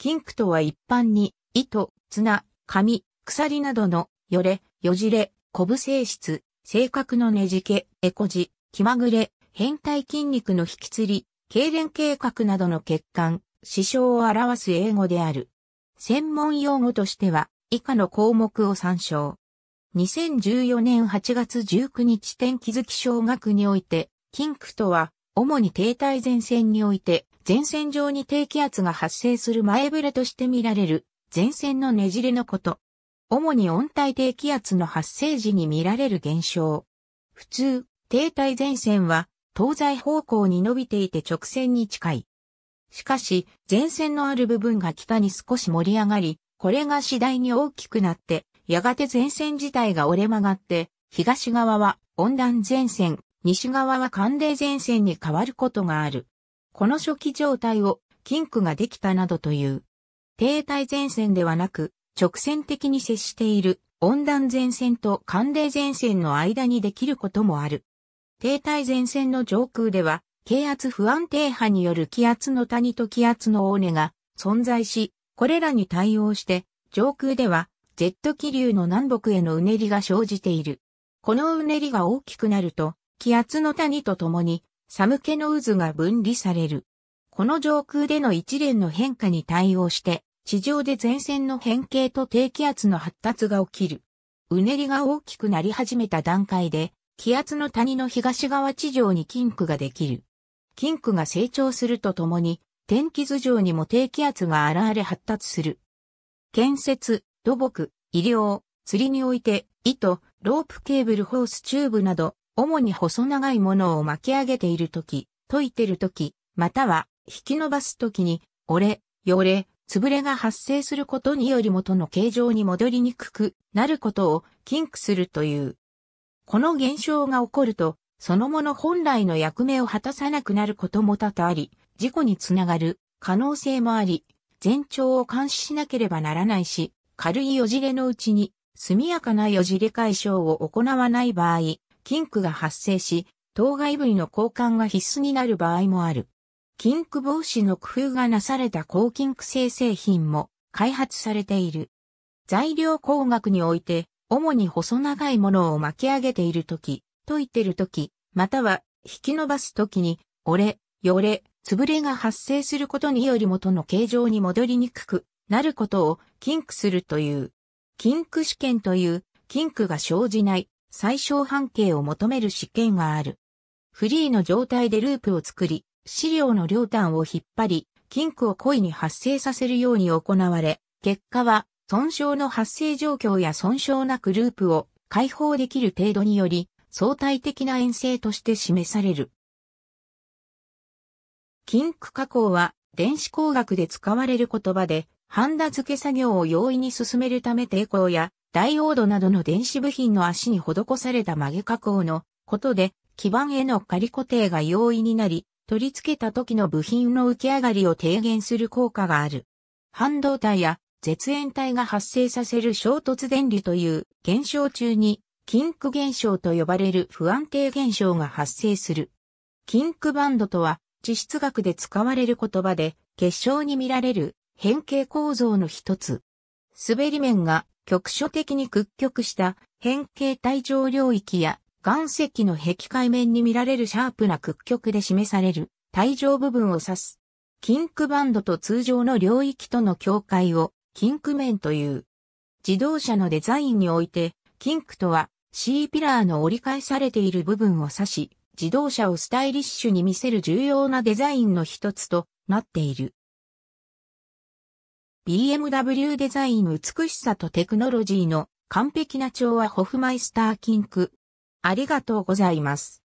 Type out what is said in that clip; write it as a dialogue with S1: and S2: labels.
S1: 金句とは一般に、糸、綱、紙、鎖などの、よれ、よじれ、こぶ性質、性格のねじけ、えこじ、気まぐれ、変態筋肉の引きつり、痙攣計画などの欠陥、支障を表す英語である。専門用語としては、以下の項目を参照。2014年8月19日天気づき小学において、金句とは、主に停滞前線において、前線上に低気圧が発生する前触れとして見られる前線のねじれのこと。主に温帯低気圧の発生時に見られる現象。普通、停滞前線は東西方向に伸びていて直線に近い。しかし、前線のある部分が北に少し盛り上がり、これが次第に大きくなって、やがて前線自体が折れ曲がって、東側は温暖前線、西側は寒冷前線に変わることがある。この初期状態を金庫ができたなどという。停滞前線ではなく、直線的に接している温暖前線と寒冷前線の間にできることもある。停滞前線の上空では、気圧不安定波による気圧の谷と気圧の尾根が存在し、これらに対応して、上空では、ジェット気流の南北へのうねりが生じている。このうねりが大きくなると、気圧の谷とともに、寒気の渦が分離される。この上空での一連の変化に対応して、地上で前線の変形と低気圧の発達が起きる。うねりが大きくなり始めた段階で、気圧の谷の東側地上に金庫ができる。金庫が成長するとともに、天気図上にも低気圧が現れ発達する。建設、土木、医療、釣りにおいて、糸、ロープケーブルホースチューブなど、主に細長いものを巻き上げているとき、解いてるとき、または引き伸ばすときに、折れ、よれ、潰れが発生することにより元の形状に戻りにくくなることをキンクするという。この現象が起こると、そのもの本来の役目を果たさなくなることも多々あり、事故につながる可能性もあり、前兆を監視しなければならないし、軽いよじれのうちに速やかなよじれ解消を行わない場合、禁句が発生し、当該部位の交換が必須になる場合もある。禁句防止の工夫がなされた抗菌句製製品も開発されている。材料工学において、主に細長いものを巻き上げているとき、溶いてるとき、または引き伸ばすときに、折れ、よれ、潰れが発生することにより元の形状に戻りにくくなることを禁句するという。禁句試験という禁句が生じない最小半径を求める試験がある。フリーの状態でループを作り、資料の両端を引っ張り、金庫を故意に発生させるように行われ、結果は、損傷の発生状況や損傷なくループを解放できる程度により、相対的な遠征として示される。金庫加工は、電子工学で使われる言葉で、ハンダ付け作業を容易に進めるため抵抗やダイオードなどの電子部品の足に施された曲げ加工のことで、基板への仮固定が容易になり、取り付けた時の部品の浮き上がりを低減する効果がある。半導体や絶縁体が発生させる衝突電流という現象中に、キンク現象と呼ばれる不安定現象が発生する。キンクバンドとは、地質学で使われる言葉で、結晶に見られる変形構造の一つ。滑り面が局所的に屈曲した変形体状領域や岩石の壁界面に見られるシャープな屈曲で示される体状部分を指す。ンクバンドと通常の領域との境界をキンク面という。自動車のデザインにおいて、ンクとは C ピラーの折り返されている部分を指し、自動車をスタイリッシュに見せる重要なデザインの一つとなっている。BMW デザイン美しさとテクノロジーの完璧な調和ホフマイスターキンク。ありがとうございます。